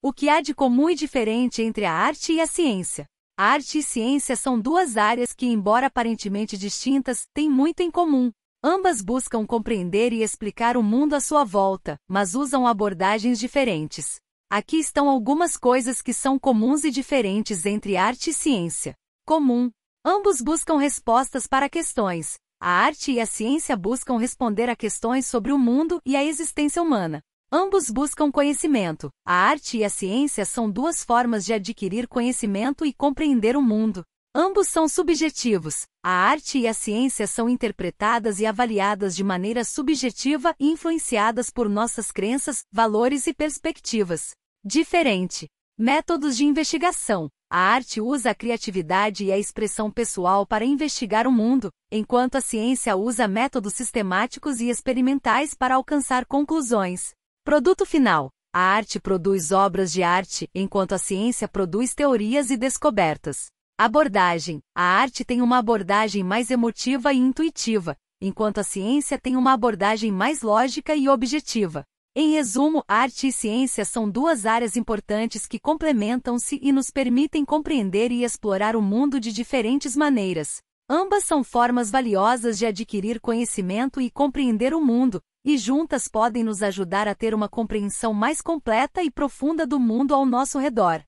O que há de comum e diferente entre a arte e a ciência? A arte e ciência são duas áreas que, embora aparentemente distintas, têm muito em comum. Ambas buscam compreender e explicar o mundo à sua volta, mas usam abordagens diferentes. Aqui estão algumas coisas que são comuns e diferentes entre arte e ciência. Comum. Ambos buscam respostas para questões. A arte e a ciência buscam responder a questões sobre o mundo e a existência humana. Ambos buscam conhecimento. A arte e a ciência são duas formas de adquirir conhecimento e compreender o mundo. Ambos são subjetivos. A arte e a ciência são interpretadas e avaliadas de maneira subjetiva e influenciadas por nossas crenças, valores e perspectivas. Diferente. Métodos de investigação. A arte usa a criatividade e a expressão pessoal para investigar o mundo, enquanto a ciência usa métodos sistemáticos e experimentais para alcançar conclusões. Produto final: a arte produz obras de arte, enquanto a ciência produz teorias e descobertas. Abordagem: a arte tem uma abordagem mais emotiva e intuitiva, enquanto a ciência tem uma abordagem mais lógica e objetiva. Em resumo, arte e ciência são duas áreas importantes que complementam-se e nos permitem compreender e explorar o mundo de diferentes maneiras. Ambas são formas valiosas de adquirir conhecimento e compreender o mundo, e juntas podem nos ajudar a ter uma compreensão mais completa e profunda do mundo ao nosso redor.